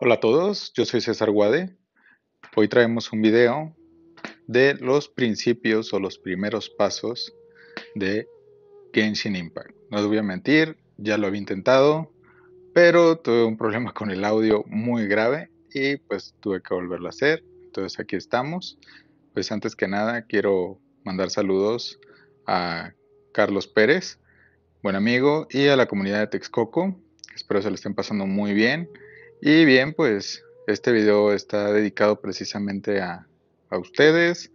Hola a todos, yo soy César Guade. Hoy traemos un video de los principios o los primeros pasos de Genshin Impact. No os voy a mentir, ya lo había intentado, pero tuve un problema con el audio muy grave y pues tuve que volverlo a hacer. Entonces aquí estamos. Pues antes que nada quiero mandar saludos a Carlos Pérez, buen amigo, y a la comunidad de Texcoco. Espero se lo estén pasando muy bien y bien, pues este video está dedicado precisamente a, ustedes,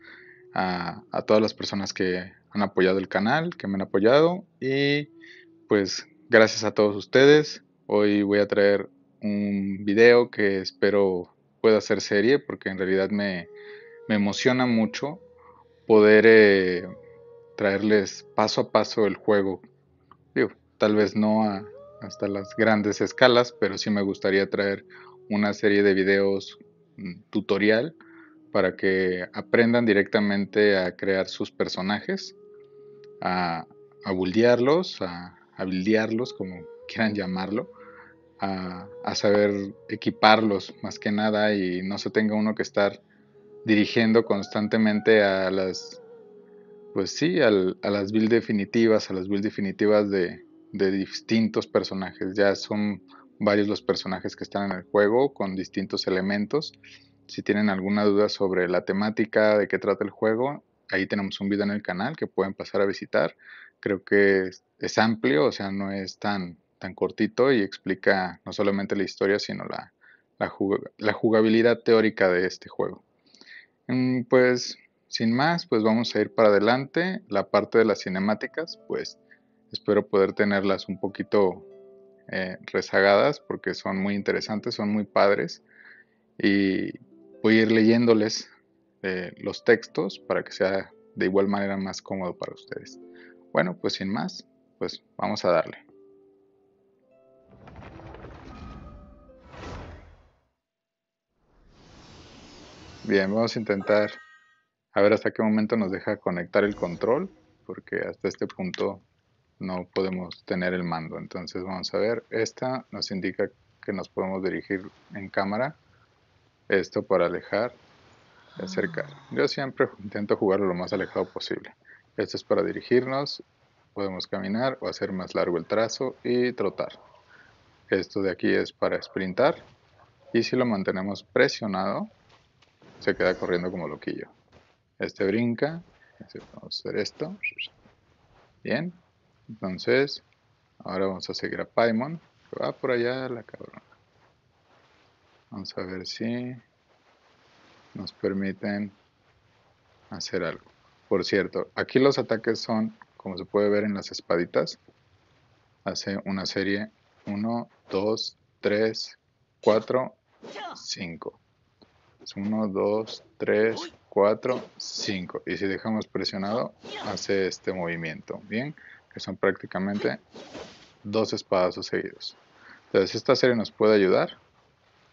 a, todas las personas que han apoyado el canal, que me han apoyado. Y pues gracias a todos ustedes. Hoy voy a traer un video que espero pueda ser serie porque en realidad me, emociona mucho poder eh, traerles paso a paso el juego. Digo, tal vez no a, hasta las grandes escalas, pero sí me gustaría traer una serie de videos mm, tutorial para que aprendan directamente a crear sus personajes, a, a buldearlos, a, a buildearlos, como quieran llamarlo, a, saber equiparlos más que nada y no se tenga uno que estar dirigiendo constantemente a las, pues sí, a las build definitivas, a las build definitivas de, de distintos personajes. Ya son varios los personajes que están en el juego con distintos elementos. Si tienen alguna duda sobre la temática, de qué trata el juego, ahí tenemos un video en el canal que pueden pasar a visitar. Creo que es, amplio, o sea, no es tan, tan cortito y explica no solamente la historia, sino la, la jugabilidad teórica de este juego. Mm, pues sin más, pues vamos a ir para adelante. La parte de las cinemáticas, pues Espero poder tenerlas un poquito eh, rezagadas porque son muy interesantes, son muy padres. Y voy a ir leyéndoles eh, los textos para que sea de igual manera más cómodo para ustedes. Bueno, pues sin más, pues vamos a darle. Bien, vamos a intentar a ver hasta qué momento nos deja conectar el control, porque hasta este punto no podemos tener el mando. Entonces vamos a ver, esta nos indica que nos podemos dirigir en cámara. Esto para alejar y acercar. Ah. Yo siempre intento jugarlo lo más alejado posible. Esto es para dirigirnos. Podemos caminar o hacer más largo el trazo y trotar. Esto de aquí es para sprintar. Y si lo mantenemos presionado, se queda corriendo como loquillo. Este brinca. Vamos a hacer esto. Bien, entonces, ahora vamos a seguir a Paimon. Que va por allá la cabrona. Vamos a ver si nos permiten hacer algo. Por cierto, aquí los ataques son, como se puede ver en las espaditas, hace una serie 1, 2, 3, 4, 5. 1, 2, 3, 4, 5. Y si dejamos presionado, hace este movimiento. Bien, que son prácticamente dos espadas seguidos. Entonces esta serie nos puede ayudar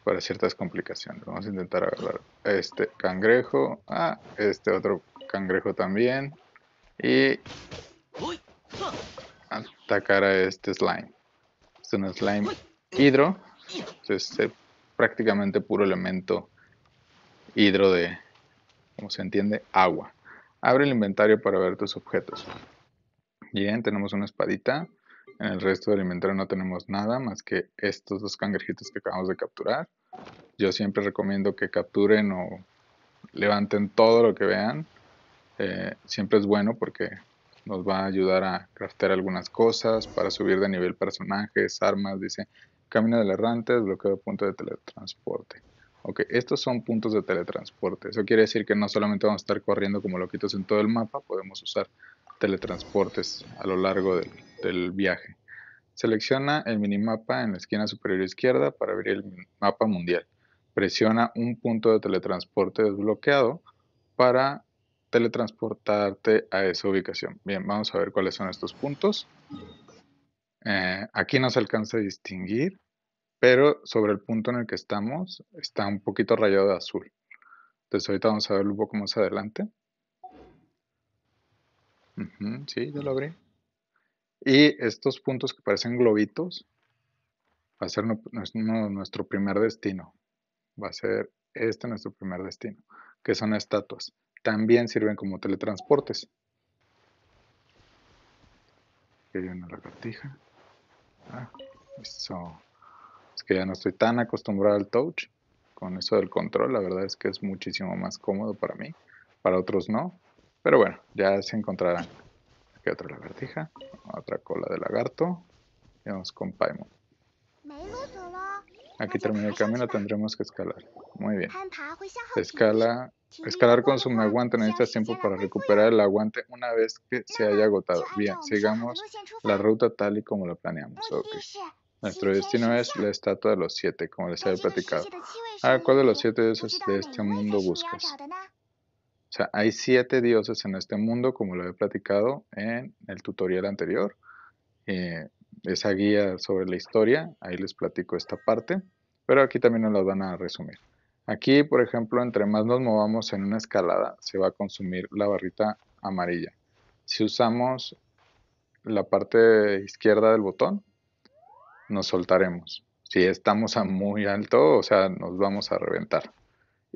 para ciertas complicaciones. Vamos a intentar agarrar este cangrejo, ah, este otro cangrejo también y atacar a este slime. Este es un slime hidro, este es eh, prácticamente puro elemento hidro de, como se entiende, agua. Abre el inventario para ver tus objetos. Bien, tenemos una espadita. En el resto del inventario no tenemos nada más que estos dos cangrejitos que acabamos de capturar. Yo siempre recomiendo que capturen o levanten todo lo que vean. Eh, siempre es bueno porque nos va a ayudar a craftear algunas cosas, para subir de nivel personajes, armas, dice camino del errante, bloqueo de punto de teletransporte. Ok, estos son puntos de teletransporte. Eso quiere decir que no solamente vamos a estar corriendo como loquitos en todo el mapa, podemos usar teletransportes a lo largo del, viaje. Selecciona el minimapa en la esquina superior izquierda para abrir el mapa mundial. Presiona un punto de teletransporte desbloqueado para teletransportarte a esa ubicación. Bien, vamos a ver cuáles son estos puntos. Eh, aquí no se alcanza a distinguir, pero sobre el punto en el que estamos está un poquito rayado de azul. Entonces ahorita vamos a verlo un poco más adelante si, sí, ya lo abrí. Y estos puntos que parecen globitos va a ser nuestro primer destino. Va a ser este nuestro primer destino, que son estatuas. También sirven como teletransportes. Que hay una lagartija. Ah, eso. Es que ya no estoy tan acostumbrado al touch. Con eso del control, la verdad es que es muchísimo más cómodo para mí. Para otros no. Pero bueno, ya se encontrarán. Aquí otra lagartija, otra cola de lagarto. Y vamos con Paimon. Aquí termina el camino, tendremos que escalar. Muy bien. Escalar escalar su aguante, necesitas tiempo para recuperar el aguante una vez que se haya agotado. Bien, sigamos la ruta tal y como lo planeamos. Okay. Nuestro destino es la estatua de los siete, como les había platicado. Ah, ¿cuál de los siete dioses de este mundo buscas? O sea, hay siete dioses en este mundo, como lo he platicado en el tutorial anterior. Eh, esa guía sobre la historia, ahí les platico esta parte, pero aquí también nos la van a resumir. Aquí, por ejemplo, entre más nos movamos en una escalada, se va a consumir la barrita amarilla. Si usamos la parte izquierda del botón, nos soltaremos. Si estamos a muy alto, o sea, nos vamos a reventar.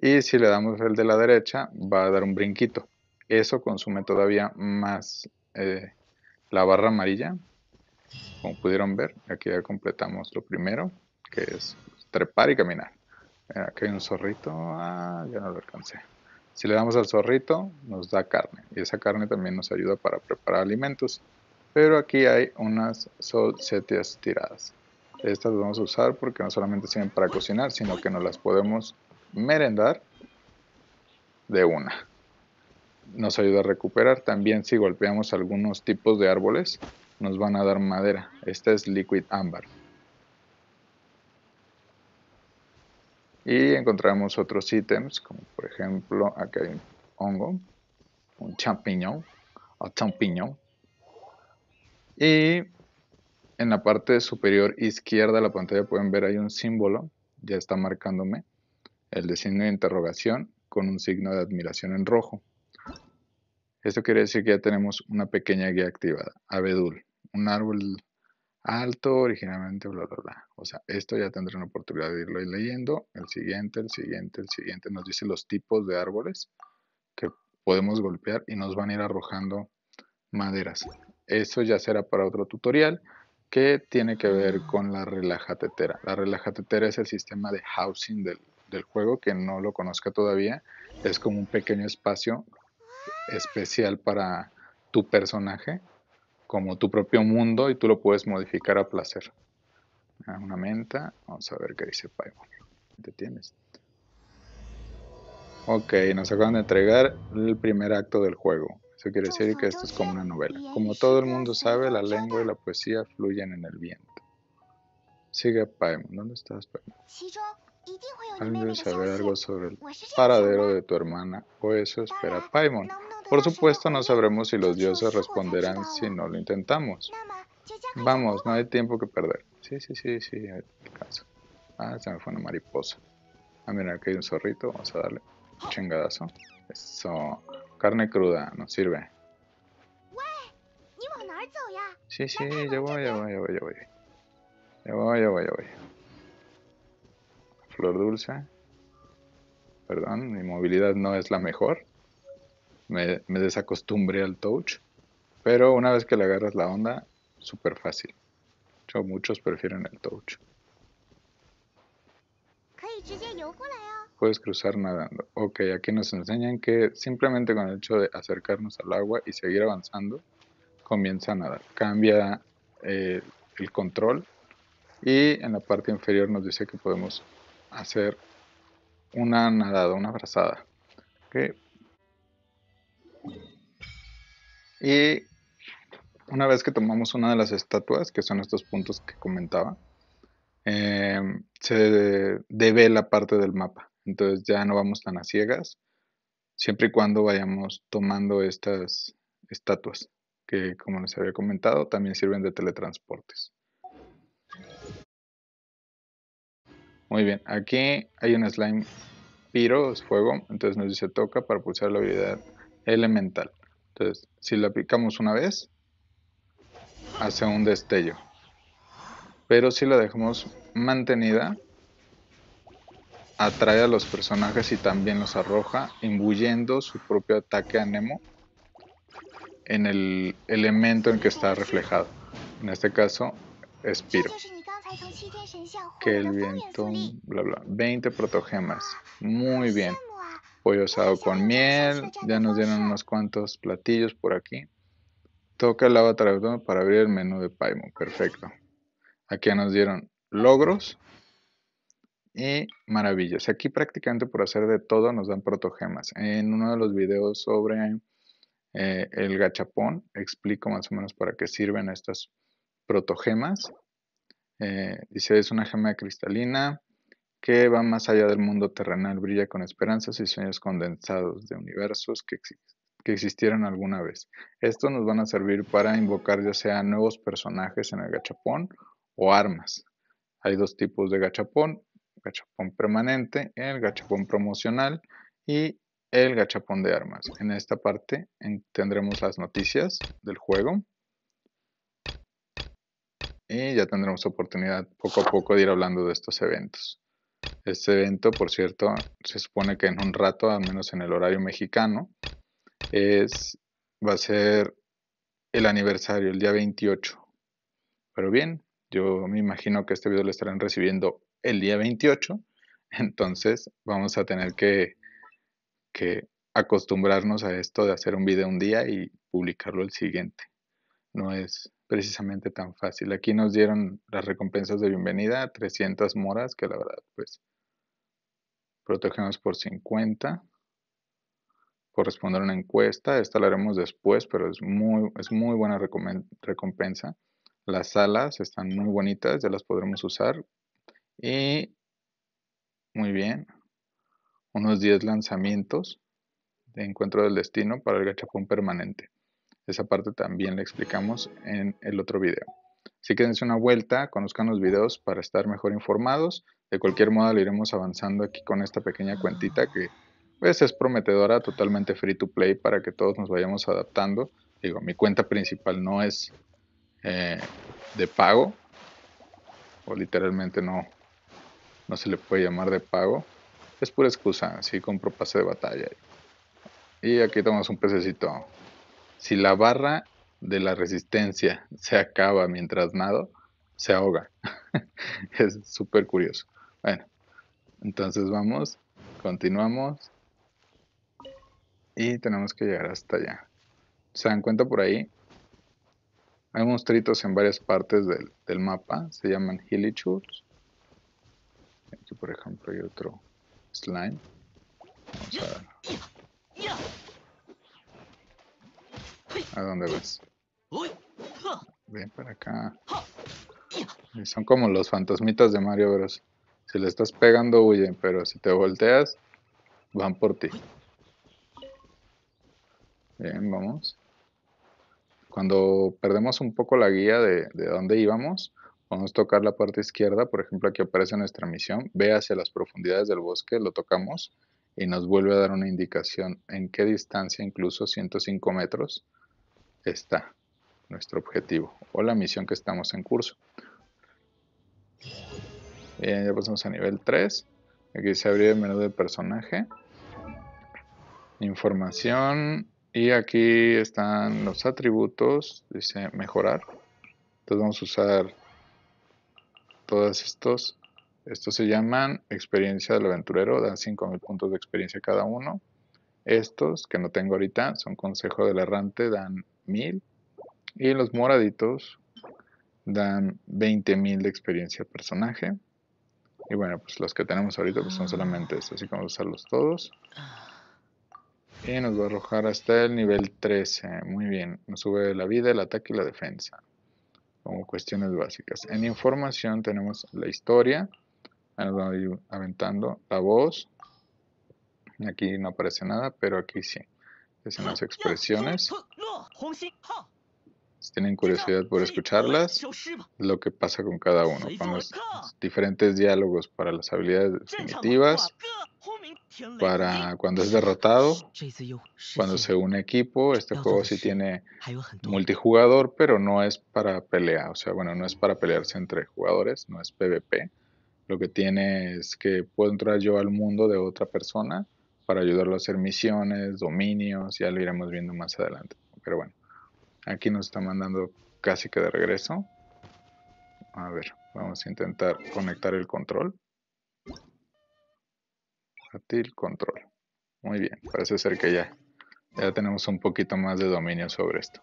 Y si le damos el de la derecha, va a dar un brinquito. Eso consume todavía más eh, la barra amarilla. Como pudieron ver, aquí ya completamos lo primero, que es trepar y caminar. Aquí hay un zorrito. Ah, ya no lo alcancé. Si le damos al zorrito, nos da carne. Y esa carne también nos ayuda para preparar alimentos. Pero aquí hay unas setias tiradas. Estas las vamos a usar porque no solamente sirven para cocinar, sino que nos las podemos merendar de una. Nos ayuda a recuperar. También si golpeamos algunos tipos de árboles, nos van a dar madera. Esta es liquid ámbar. Y encontramos otros ítems, como por ejemplo, aquí hay un hongo, un champiñón, o champiñón. Y en la parte superior izquierda de la pantalla pueden ver hay un símbolo, ya está marcándome el de signo de interrogación con un signo de admiración en rojo. Esto quiere decir que ya tenemos una pequeña guía activada. Abedul, un árbol alto originalmente, bla, bla, bla. O sea, esto ya tendrán una oportunidad de irlo leyendo. El siguiente, el siguiente, el siguiente. Nos dice los tipos de árboles que podemos golpear y nos van a ir arrojando maderas. Eso ya será para otro tutorial que tiene que ver con la relaja tetera? La relaja tetera es el sistema de housing del del juego, que no lo conozca todavía, es como un pequeño espacio especial para tu personaje, como tu propio mundo, y tú lo puedes modificar a placer. Ah, una menta, vamos a ver qué dice Paimon. ¿Te tienes? Ok, nos acaban de entregar el primer acto del juego. Eso quiere decir que esto es como una novela. Como todo el mundo sabe, la lengua y la poesía fluyen en el viento. Sigue Paimon. ¿Dónde estás, Paimon? al saber algo sobre el pues paradero de tu hermana, o eso espera Paimon. Por supuesto, no sabremos si los dioses responderán si no lo intentamos. Vamos, no hay tiempo que perder. Sí, sí, sí, sí, Ah, se me fue una mariposa. Ah, mira, aquí hay un zorrito, vamos a darle un chingadazo. Eso, carne cruda, nos sirve. Sí, sí, ya voy, ya voy. Ya voy, ya voy, ya voy. Flor Dulce. Perdón, mi movilidad no es la mejor. Me, desacostumbré al touch. Pero una vez que le agarras la onda, súper fácil. Yo, muchos prefieren el touch. E Puedes cruzar nadando. Ok, aquí nos enseñan que simplemente con el hecho de acercarnos al agua y seguir avanzando, comienza a nadar. Cambia eh, el control y en la parte inferior nos dice que podemos hacer una nadada, una brazada. Y una vez que tomamos una de las estatuas, que son estos puntos que comentaba, em, se debe la parte del mapa. Entonces ya no vamos tan a ciegas, siempre y cuando vayamos tomando estas estatuas, que como les había comentado, también sirven de teletransportes. Muy bien, aquí hay un slime piro, es fuego, entonces nos dice toca para pulsar la habilidad elemental. Entonces, si la aplicamos una vez, hace un destello. Pero si la dejamos mantenida, atrae a los personajes y también los arroja, imbuyendo su propio ataque anemo Nemo en el elemento en que está reflejado. En este caso, es piro que el viento, bla bla, 20 protogemas. Muy bien. Pollo asado con miel, ya nos dieron unos cuantos platillos por aquí. Toca el lava para abrir el menú de Paimon, perfecto. Aquí nos dieron logros y maravillas. Aquí prácticamente por hacer de todo nos dan protogemas. En uno de los videos sobre eh, el gachapón explico más o menos para qué sirven estas protogemas dice, eh, es una gema cristalina que va más allá del mundo terrenal, brilla con esperanzas y sueños condensados de universos que, existieron alguna vez. Estos nos van a servir para invocar ya sea nuevos personajes en el gachapón o armas. Hay dos tipos de gachapón, gachapón permanente, el gachapón promocional y el gachapón de armas. En esta parte tendremos las noticias del juego, ya tendremos oportunidad poco a poco de ir hablando de estos eventos. Este evento, por cierto, se supone que en un rato, al menos en el horario mexicano, es, va a ser el aniversario, el día 28. Pero bien, yo me imagino que este video lo estarán recibiendo el día 28, entonces vamos a tener que, que acostumbrarnos a esto de hacer un video un día y publicarlo el siguiente. No es, precisamente tan fácil. Aquí nos dieron las recompensas de bienvenida, 300 moras, que la verdad, pues, protegemos por 50. Corresponde a una encuesta, esta la haremos después, pero es muy, es muy buena recompensa. Las alas están muy bonitas, ya las podremos usar. Y, muy bien, unos 10 lanzamientos de encuentro del destino para el gachapón permanente. Esa parte también la explicamos en el otro video. Así que dense una vuelta, conozcan los videos para estar mejor informados. De cualquier modo, le iremos avanzando aquí con esta pequeña cuentita que pues, es prometedora, totalmente free to play para que todos nos vayamos adaptando. Digo, mi cuenta principal no es eh, de pago, o literalmente no, no se le puede llamar de pago. Es pura excusa, Así compro pase de batalla. Y aquí tomamos un pececito si la barra de la resistencia se acaba mientras nado, se ahoga. es súper curioso. Bueno, entonces vamos, continuamos y tenemos que llegar hasta allá. ¿Se dan cuenta por ahí? Hay monstruitos en varias partes del, mapa, se llaman Hilichurs. Aquí por ejemplo hay otro slime. ¿A dónde vas? Ven para acá. Son como los fantasmitas de Mario Bros. Si le estás pegando, huyen, pero si te volteas, van por ti. Bien, vamos. Cuando perdemos un poco la guía de, de dónde íbamos, podemos tocar la parte izquierda, por ejemplo, aquí aparece nuestra misión, ve hacia las profundidades del bosque, lo tocamos y nos vuelve a dar una indicación en qué distancia, incluso 105 metros, está nuestro objetivo o la misión que estamos en curso. Bien, ya pasamos a nivel 3. Aquí se abre el menú de personaje. Información. Y aquí están los atributos. Dice mejorar. Entonces vamos a usar todos estos. Estos se llaman experiencia del aventurero. Dan 5000 puntos de experiencia cada uno. Estos que no tengo ahorita son consejo del errante. Dan mil. Y los moraditos dan 20.000 de experiencia personaje. Y bueno, pues los que tenemos ahorita pues son solamente estos, así que vamos a usarlos todos. Y nos va a arrojar hasta el nivel 13. Muy bien, nos sube la vida, el ataque y la defensa. Como cuestiones básicas. En información tenemos la historia. Nos vamos a ir aventando la voz. Aquí no aparece nada, pero aquí sí que son las expresiones. Si tienen curiosidad por escucharlas, lo que pasa con cada uno, diferentes diálogos para las habilidades definitivas, para cuando es derrotado, cuando se une equipo. Este juego sí tiene multijugador, pero no es para pelear, o sea, bueno, no es para pelearse entre jugadores, no es PvP. Lo que tiene es que puedo entrar yo al mundo de otra persona para ayudarlo a hacer misiones, dominios, ya lo iremos viendo más adelante. Pero bueno, aquí nos está mandando casi que de regreso. A ver, vamos a intentar conectar el control. Atil control. Muy bien, parece ser que ya, ya tenemos un poquito más de dominio sobre esto.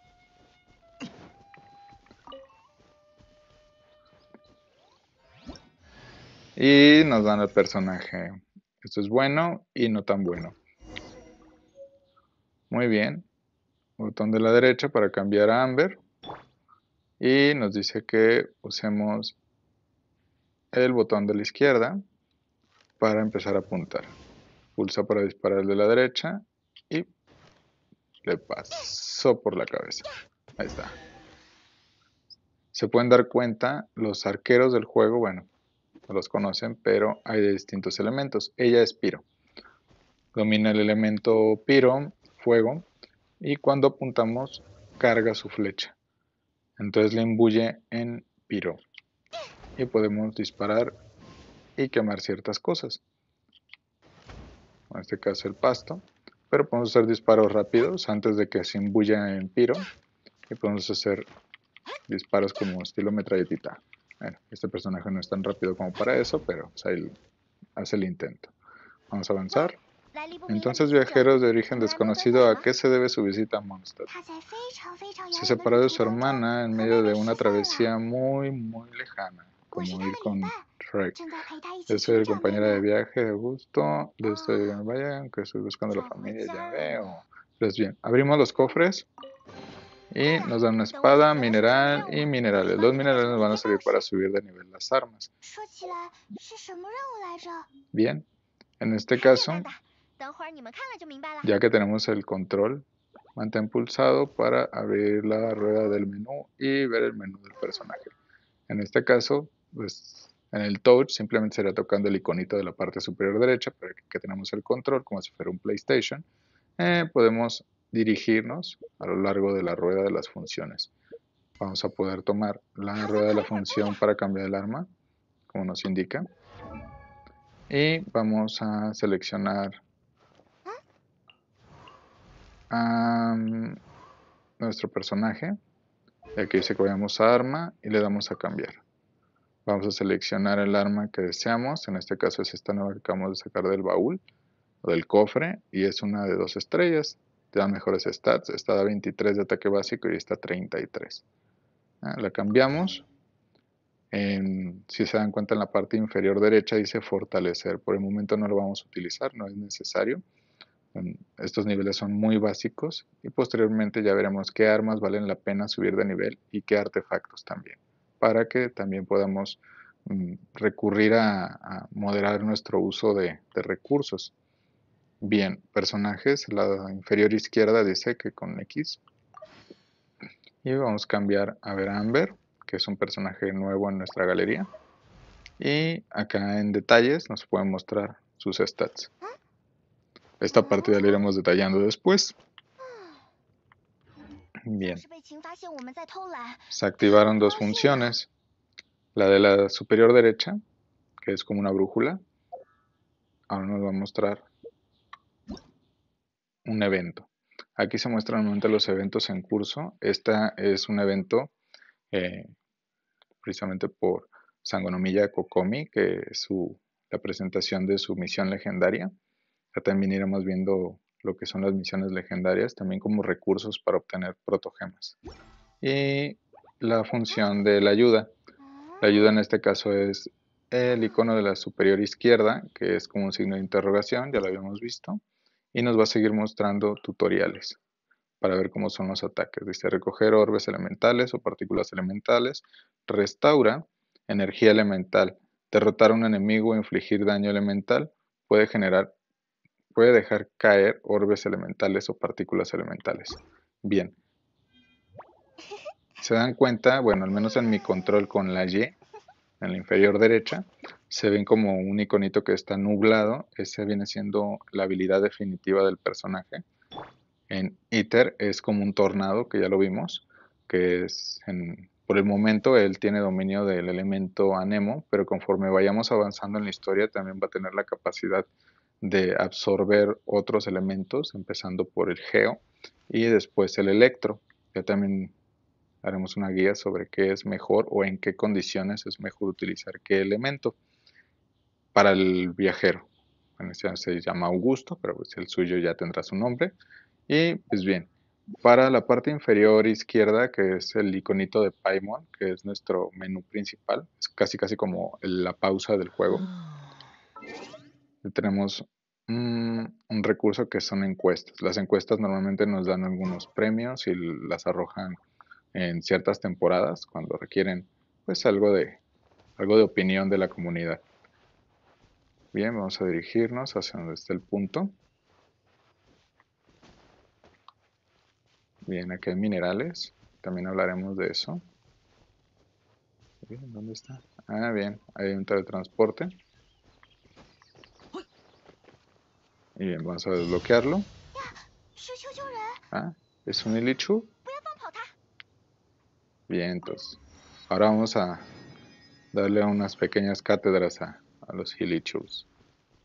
Y nos dan el personaje esto es bueno y no tan bueno. Muy bien. Botón de la derecha para cambiar a Amber. Y nos dice que usemos el botón de la izquierda para empezar a apuntar. Pulsa para disparar el de la derecha y le pasó por la cabeza. Ahí está. Se pueden dar cuenta los arqueros del juego, bueno, los conocen, pero hay distintos elementos. Ella es piro. Domina el elemento piro, fuego, y cuando apuntamos carga su flecha. Entonces le imbuye en piro. Y podemos disparar y quemar ciertas cosas. En este caso el pasto. Pero podemos hacer disparos rápidos antes de que se imbuya en piro. Y podemos hacer disparos como estilo metralletita. Bueno, este personaje no es tan rápido como para eso, pero pues, hace el intento. Vamos a avanzar. Entonces, viajeros de origen desconocido, ¿a qué se debe su visita a Mondstadt? Se separó de su hermana en medio de una travesía muy, muy lejana, como ir con Shrek. Yo soy el compañero de viaje de Augusto, desde Vayan, aunque estoy buscando la familia, ya veo. Pues bien, abrimos los cofres. Y nos dan una espada, mineral y minerales. Los minerales nos van a servir para subir de nivel las armas. Bien. En este caso, ya que tenemos el control, mantén pulsado para abrir la rueda del menú y ver el menú del personaje. En este caso, pues en el touch simplemente será tocando el iconito de la parte superior derecha, pero que tenemos el control como si fuera un PlayStation. Eh, podemos dirigirnos a lo largo de la rueda de las funciones. Vamos a poder tomar la rueda de la función para cambiar el arma, como nos indica. Y eh. vamos a seleccionar a nuestro personaje. Y aquí dice que vayamos a arma y le damos a cambiar. Vamos a seleccionar el arma que deseamos. En este caso es esta nueva que acabamos de sacar del baúl o del cofre. Y es una de dos estrellas te dan mejores stats, está a 23 de ataque básico y está 33. Ah, la cambiamos. si se dan cuenta en la parte inferior derecha dice fortalecer. Por el momento no lo vamos a utilizar, no es necesario. Estos niveles son muy básicos y posteriormente ya veremos qué armas valen la pena subir de nivel y qué artefactos también, para que también podamos mm, recurrir a, moderar nuestro uso de recursos. Bien, personajes, la inferior izquierda dice que con X. Y vamos a cambiar a ver a Amber, que es un personaje nuevo en nuestra galería. Y acá en detalles nos pueden mostrar sus stats. Esta parte ya la iremos detallando después. Bien. Se activaron dos funciones. La de la superior derecha, que es como una brújula. Ahora nos va a mostrar un evento. Aquí se muestran normalmente los eventos en curso. Esta es un evento eh, precisamente por Sangonomiya Kokomi, que es su, la presentación de su misión legendaria. Ya también iremos viendo lo que son las misiones legendarias, también como recursos para obtener protogemas. Y la función de la ayuda. La ayuda en este caso es el icono de la superior izquierda, que es como un signo de interrogación, ya lo habíamos visto y nos va a seguir mostrando tutoriales para ver cómo son los ataques. Dice recoger orbes elementales o partículas elementales, restaura energía elemental, derrotar a un enemigo o infligir daño elemental puede generar puede dejar caer orbes elementales o partículas elementales. Bien. Se dan cuenta, bueno, al menos en mi control con la Y, en la inferior derecha, se ven como un iconito que está nublado. Ese viene siendo la habilidad definitiva del personaje. En ITER es como un tornado, que ya lo vimos, que es por el momento él tiene dominio del elemento anemo, pero conforme vayamos avanzando en la historia también va a tener la capacidad de absorber otros elementos, empezando por el geo y después el electro. Ya también haremos una guía sobre qué es mejor o en qué condiciones es mejor utilizar qué elemento para el viajero. en este se llama Augusto, pero pues el suyo ya tendrá su nombre. Y pues bien, para la parte inferior izquierda, que es el iconito de Paimon, que es nuestro menú principal, es casi casi como la pausa del juego. Ah. Tenemos mm, un recurso que son encuestas. Las encuestas normalmente nos dan algunos premios y las arrojan en ciertas temporadas cuando requieren pues algo de algo de opinión de la comunidad. Bien, vamos a dirigirnos hacia donde está el punto. Bien, aquí hay minerales. También hablaremos de eso. Bien, ¿dónde está? Ah, bien, hay un teletransporte. Y bien, vamos a desbloquearlo. Ah, es un Ilichu. Bien, entonces. Ahora vamos a darle unas pequeñas cátedras a, a los Hilichus.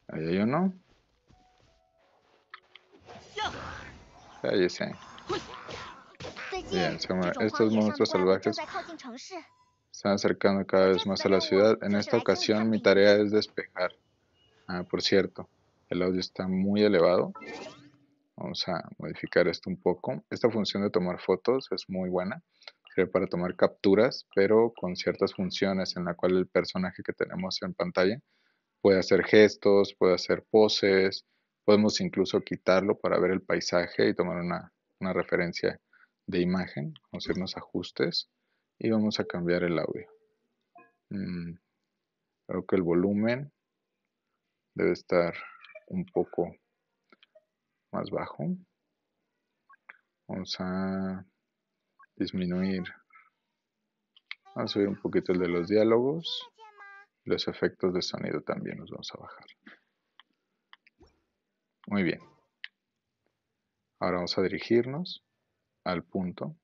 Ahí hay uno. Cállese. Bien, estos monstruos salvajes están acercando cada vez más a la ciudad. En esta ocasión mi tarea es despejar. Ah, por cierto, el audio está muy elevado. Vamos a modificar esto un poco. Esta función de tomar fotos es muy buena para tomar capturas, pero con ciertas funciones en la cual el personaje que tenemos en pantalla puede hacer gestos, puede hacer poses, podemos incluso quitarlo para ver el paisaje y tomar una, referencia de imagen, hacer unos ajustes, y vamos a cambiar el audio. Mm, creo que el volumen debe estar un poco más bajo. Vamos a disminuir. Vamos a subir un poquito el de los diálogos. Los efectos de sonido también los vamos a bajar. Muy bien. Ahora vamos a dirigirnos al punto.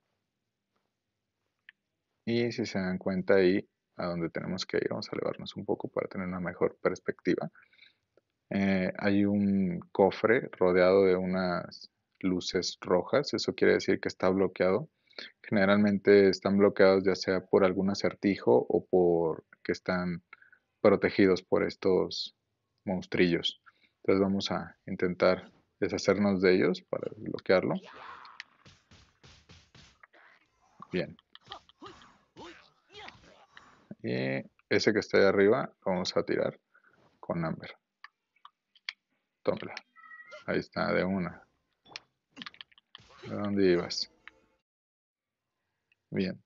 Y si se dan cuenta ahí a donde tenemos que ir, vamos a elevarnos un poco para tener una mejor perspectiva. Eh, hay un cofre rodeado de unas luces rojas, eso quiere decir que está bloqueado Generalmente están bloqueados ya sea por algún acertijo o por que están protegidos por estos monstrillos. Entonces vamos a intentar deshacernos de ellos para bloquearlo. Bien. Y ese que está ahí arriba lo vamos a tirar con Amber. Tómala. Ahí está, de una. ¿De dónde ibas? Bien,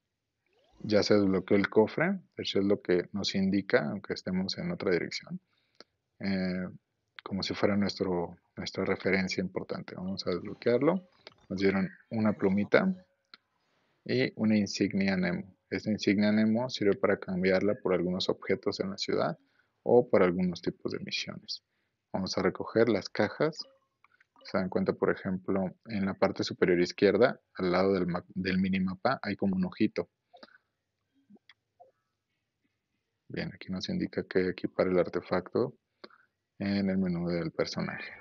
ya se desbloqueó el cofre, eso es lo que nos indica, aunque estemos en otra dirección, eh, como si fuera nuestro, nuestra referencia importante. Vamos a desbloquearlo. Nos dieron una plumita y una insignia Nemo. Esta insignia Nemo sirve para cambiarla por algunos objetos en la ciudad o por algunos tipos de misiones. Vamos a recoger las cajas se dan cuenta, por ejemplo, en la parte superior izquierda, al lado del, mini minimapa, hay como un ojito. Bien, aquí nos indica que equipar el artefacto en el menú del personaje.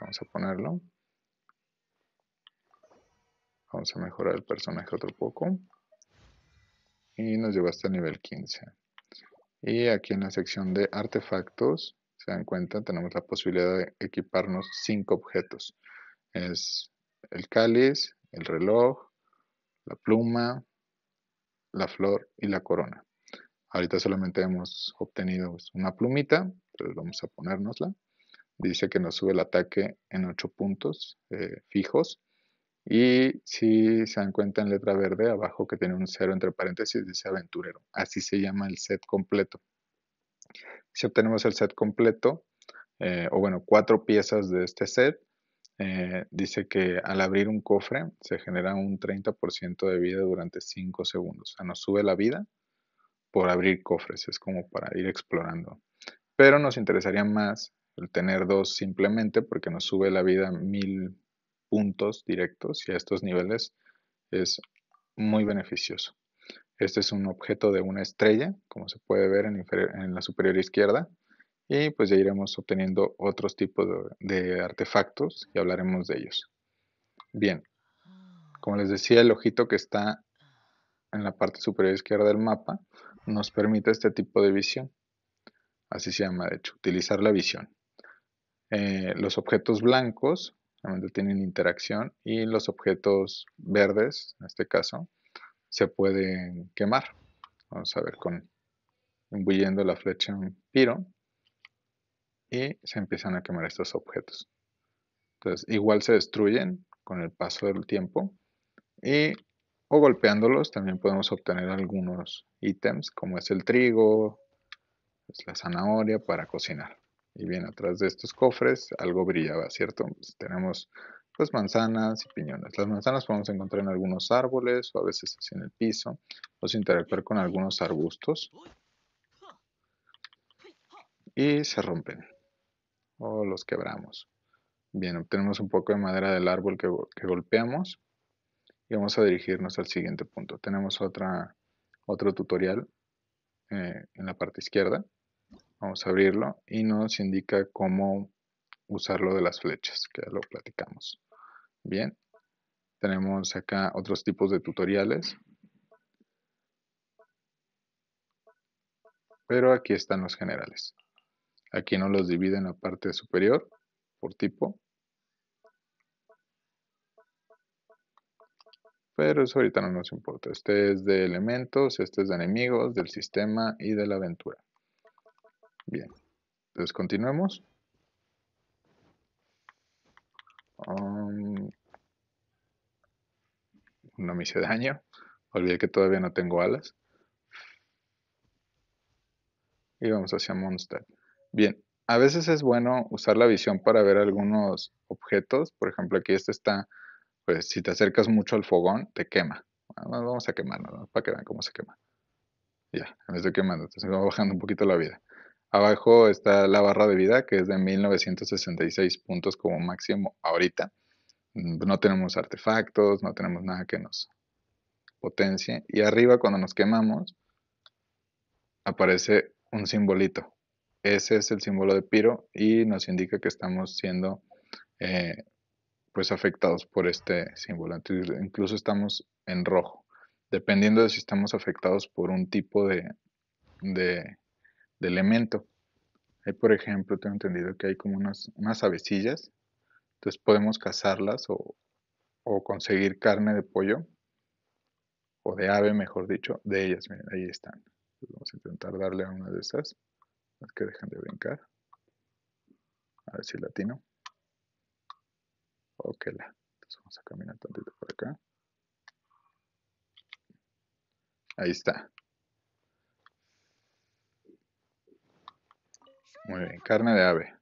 Vamos a ponerlo. Vamos a mejorar el personaje otro poco. Y nos lleva hasta el nivel 15. Y aquí en la sección de artefactos se dan cuenta, tenemos la posibilidad de equiparnos cinco objetos. Es el cáliz, el reloj, la pluma, la flor y la corona. Ahorita solamente hemos obtenido pues, una plumita, entonces vamos a ponérnosla. Dice que nos sube el ataque en ocho puntos eh, fijos. Y si se dan cuenta en letra verde, abajo que tiene un cero entre paréntesis, dice aventurero. Así se llama el set completo si obtenemos el set completo, eh, o bueno, cuatro piezas de este set, eh, dice que al abrir un cofre se genera un 30% de vida durante 5 segundos. O sea, nos sube la vida por abrir cofres, es como para ir explorando. Pero nos interesaría más el tener dos simplemente porque nos sube la vida mil puntos directos y a estos niveles es muy beneficioso. Este es un objeto de una estrella, como se puede ver en, la superior izquierda. Y pues ya iremos obteniendo otros tipos de, artefactos y hablaremos de ellos. Bien, como les decía, el ojito que está en la parte superior izquierda del mapa nos permite este tipo de visión. Así se llama, de hecho, utilizar la visión. Eh, los objetos blancos realmente tienen interacción y los objetos verdes, en este caso, se pueden quemar. Vamos a ver con embuyendo la flecha un piro y se empiezan a quemar estos objetos. Entonces, igual se destruyen con el paso del tiempo y o golpeándolos también podemos obtener algunos ítems como es el trigo, es la zanahoria para cocinar. Y bien, atrás de estos cofres algo brillaba, ¿cierto? Pues, tenemos pues manzanas y piñones. Las manzanas podemos encontrar en algunos árboles o a veces en el piso. a interactuar con algunos arbustos. Y se rompen. O los quebramos. Bien, obtenemos un poco de madera del árbol que, golpeamos. Y vamos a dirigirnos al siguiente punto. Tenemos otra, otro tutorial eh, en la parte izquierda. Vamos a abrirlo y nos indica cómo usarlo de las flechas, que ya lo platicamos. Bien, tenemos acá otros tipos de tutoriales. Pero aquí están los generales. Aquí no los divide en la parte superior por tipo. Pero eso ahorita no nos importa. Este es de elementos, este es de enemigos, del sistema y de la aventura. Bien, entonces continuemos. Um, no me hice daño. Olvidé que todavía no tengo alas. Y vamos hacia Monster. Bien, a veces es bueno usar la visión para ver algunos objetos. Por ejemplo, aquí este está, pues si te acercas mucho al fogón, te quema. Ah, vamos a quemarlo ¿no? para que vean cómo se quema. Ya, me estoy quemando, entonces va bajando un poquito la vida. Abajo está la barra de vida, que es de 1966 puntos como máximo ahorita. Mm, no tenemos artefactos, no tenemos nada que nos potencie. Y arriba, cuando nos quemamos, aparece un simbolito. Ese es el símbolo de Piro y nos indica que estamos siendo eh, pues afectados por este símbolo. incluso estamos en rojo. Dependiendo de si estamos afectados por un tipo de de elemento. ahí por ejemplo, tengo entendido que hay como unas, unas avecillas, entonces podemos cazarlas o, o conseguir carne de pollo o de ave, mejor dicho, de ellas. Miren, ahí están. Vamos a intentar darle a una de esas, las que dejan de brincar. A ver si latino. Ok, la. Entonces vamos a caminar tantito por acá. Ahí está. Muy bien, carne de ave.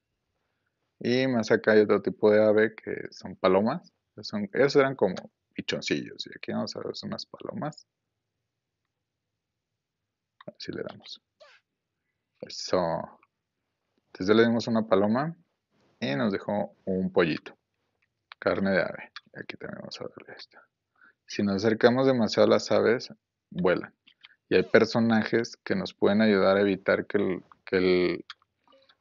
Y más acá hay otro tipo de ave que son palomas. Son, esos eran como pichoncillos. Y aquí vamos a ver, son unas palomas. Así le damos. Eso. Entonces le dimos una paloma y nos dejó un pollito. Carne de ave. Aquí también vamos a darle esto. Si nos acercamos demasiado a las aves, vuelan. Y hay personajes que nos pueden ayudar a evitar que el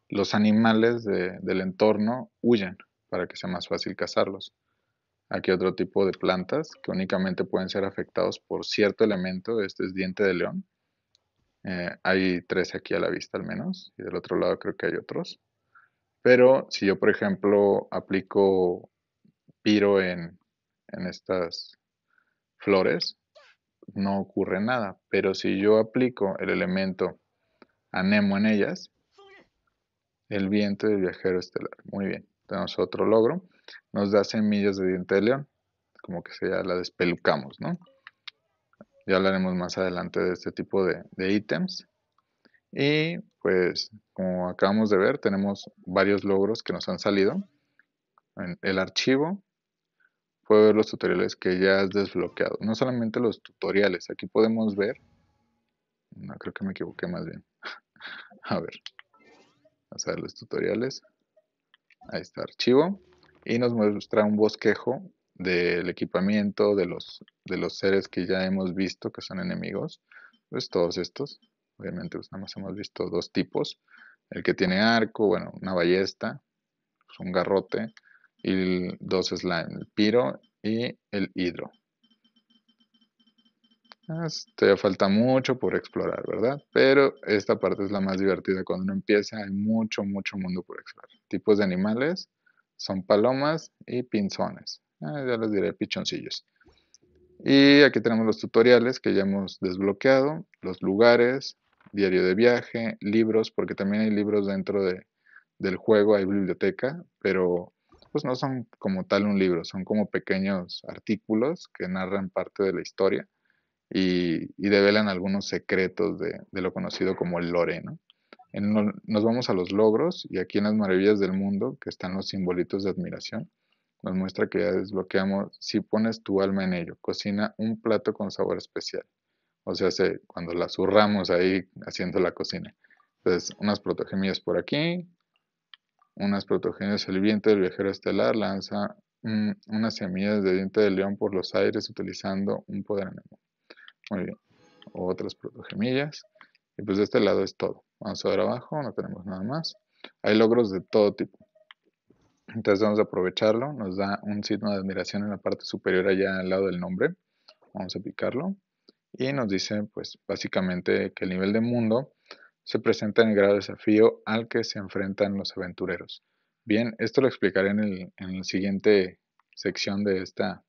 los animales del entorno huyen para que sea más fácil cazarlos. Aquí otro tipo de plantas que únicamente pueden ser afectados por cierto elemento, este es diente de león. Eh, hay tres aquí a la vista al menos, y del otro lado creo que hay otros. Pero si yo, por ejemplo, aplico piro en estas flores, no ocurre nada. Pero si yo aplico el elemento anemo en ellas, el viento del viajero estelar. Muy bien. Tenemos otro logro. Nos da semillas de diente Como que ya la despelucamos, ¿no? Ya hablaremos más adelante de este tipo de, ítems. Y pues, como acabamos de ver, tenemos varios logros que nos han salido. En el archivo, puede ver los tutoriales que ya has desbloqueado. No solamente los tutoriales, aquí podemos ver... No, creo que me equivoqué más bien. A ver, Vamos a ver los tutoriales. Ahí está archivo. Y nos muestra un bosquejo del equipamiento de los, de los seres que ya hemos visto que son enemigos. Pues todos estos. Obviamente pues nada más hemos visto dos tipos. El que tiene arco, bueno, una ballesta, pues un garrote y dos es el piro y el hidro todavía este, falta mucho por explorar, ¿verdad? Pero esta parte es la más divertida. Cuando uno empieza hay mucho, mucho mundo por explorar. Tipos de animales son palomas y pinzones. Ah, ya les diré pichoncillos. Y aquí tenemos los tutoriales que ya hemos desbloqueado, los lugares, diario de viaje, libros, porque también hay libros dentro de, del juego, hay biblioteca, pero pues no son como tal un libro, son como pequeños artículos que narran parte de la historia y, develan algunos secretos de, lo conocido como el lore. nos vamos a los logros y aquí en las maravillas del mundo, que están los simbolitos de admiración, nos muestra que ya desbloqueamos si pones tu alma en ello, cocina un plato con sabor especial. O sea, se, cuando la zurramos ahí haciendo la cocina. Entonces, unas protogemias por aquí, unas protogenias. El viento del viajero estelar lanza unas semillas de diente de león por los aires utilizando un poder anemón muy bien. Otras protogemillas. Y pues de este lado es todo. Vamos a ver abajo, no tenemos nada más. Hay logros de todo tipo. Entonces vamos a aprovecharlo. Nos da un signo de admiración en la parte superior allá al lado del nombre. Vamos a picarlo. Y nos dice, pues básicamente que el nivel de mundo se presenta en el grado de desafío al que se enfrentan los aventureros. Bien, esto lo explicaré en, la siguiente sección de esta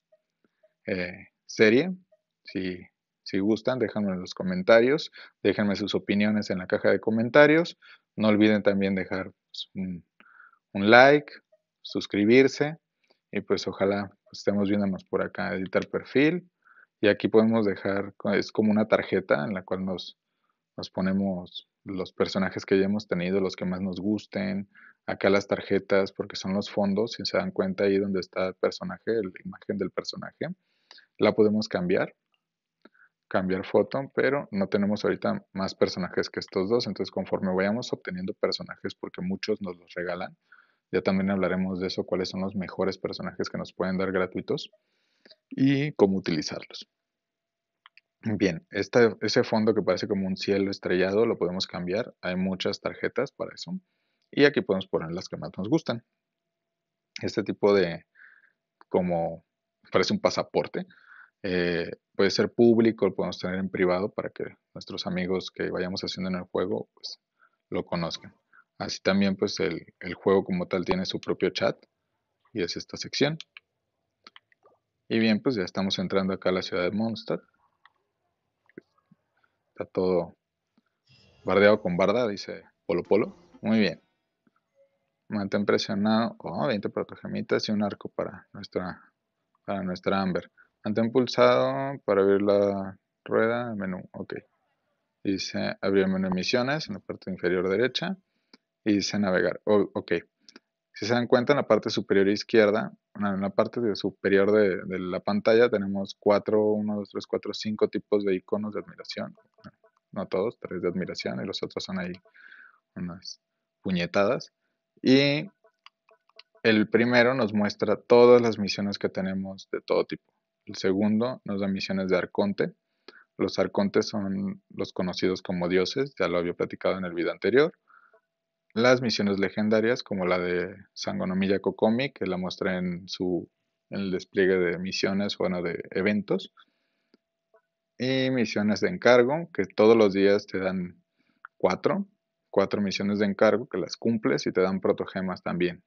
eh, serie. Si si gustan, déjenme en los comentarios, déjenme sus opiniones en la caja de comentarios. No olviden también dejar pues, un, like, suscribirse y pues ojalá estemos viéndonos por acá, editar perfil. Y aquí podemos dejar, es como una tarjeta en la cual nos, nos ponemos los personajes que ya hemos tenido, los que más nos gusten, acá las tarjetas, porque son los fondos, si se dan cuenta ahí donde está el personaje, la imagen del personaje, la podemos cambiar cambiar foto, pero no tenemos ahorita más personajes que estos dos, entonces conforme vayamos obteniendo personajes, porque muchos nos los regalan, ya también hablaremos de eso, cuáles son los mejores personajes que nos pueden dar gratuitos y cómo utilizarlos. Bien, este, ese fondo que parece como un cielo estrellado lo podemos cambiar, hay muchas tarjetas para eso y aquí podemos poner las que más nos gustan. Este tipo de como parece un pasaporte, eh, puede ser público, lo podemos tener en privado para que nuestros amigos que vayamos haciendo en el juego pues, lo conozcan. Así también pues el, juego como tal tiene su propio chat y es esta sección. Y bien, pues ya estamos entrando acá a la ciudad de Mondstadt. Está todo bardeado con barda, dice Polo Polo. Muy bien. Mantén presionado. Oh, 20 protogemitas y un arco para nuestra, para nuestra Amber. Mantén pulsado para abrir la rueda, menú, ok. Y dice abrir el menú misiones, en la parte inferior derecha y e dice navegar, ok. Si se dan cuenta, en la parte superior izquierda, en la parte superior de, la pantalla tenemos cuatro, uno, dos, tres, cuatro, cinco tipos de iconos de admiración. No todos, tres de admiración y los otros son ahí unas puñetadas. Y el primero nos muestra todas las misiones que tenemos de todo tipo. El segundo nos da misiones de arconte. Los arcontes son los conocidos como dioses, ya lo había platicado en el video anterior. Las misiones legendarias, como la de Sangonomiya Kokomi, que la mostré en, su, el despliegue de misiones, bueno, de eventos. Y misiones de encargo, que todos los días te dan cuatro, cuatro misiones de encargo que las cumples y te dan protogemas también.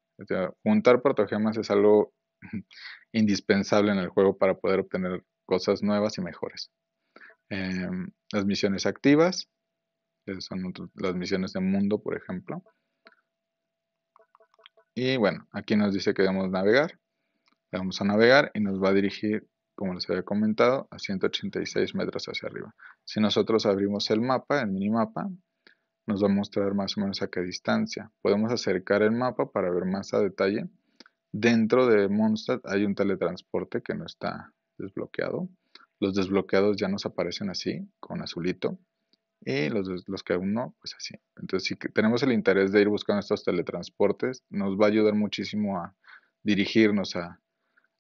juntar protogemas es algo indispensable en el juego para poder obtener cosas nuevas y mejores. Em, las misiones activas, esas son las misiones de mundo, por ejemplo. Y bueno, aquí nos dice que debemos navegar. Le vamos a navegar y nos va a dirigir, como les había comentado, a 186 metros hacia arriba. Si nosotros abrimos el mapa, el minimapa, nos va a mostrar más o menos a qué distancia. Podemos acercar el mapa para ver más a detalle Dentro de Mondstadt hay un teletransporte que no está desbloqueado. Los desbloqueados ya nos aparecen así, con azulito. Y los, los que aún no, pues así. Entonces, si tenemos el interés de ir buscando estos teletransportes, nos va a ayudar muchísimo a dirigirnos a...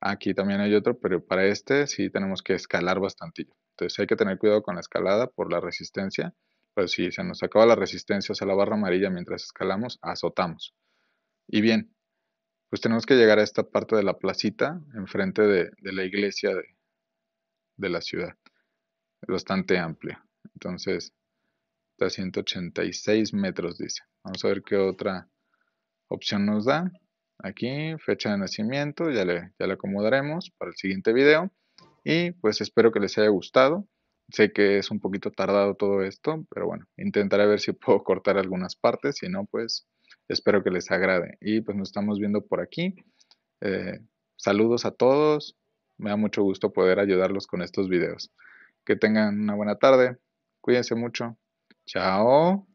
Aquí también hay otro, pero para este sí tenemos que escalar bastante. Entonces hay que tener cuidado con la escalada por la resistencia. Pero si se nos acaba la resistencia, hacia la barra amarilla mientras escalamos, azotamos. Y bien, pues tenemos que llegar a esta parte de la placita enfrente de, la iglesia de, la ciudad. bastante amplia. Entonces, está a 186 metros, dice. Vamos a ver qué otra opción nos da. Aquí, fecha de nacimiento, ya le, ya le acomodaremos para el siguiente video. Y pues espero que les haya gustado. Sé que es un poquito tardado todo esto, pero bueno, intentaré ver si puedo cortar algunas partes, si no, pues Espero que les agrade. Y pues nos estamos viendo por aquí. Eh, saludos a todos. Me da mucho gusto poder ayudarlos con estos videos. Que tengan una buena tarde. Cuídense mucho. Chao.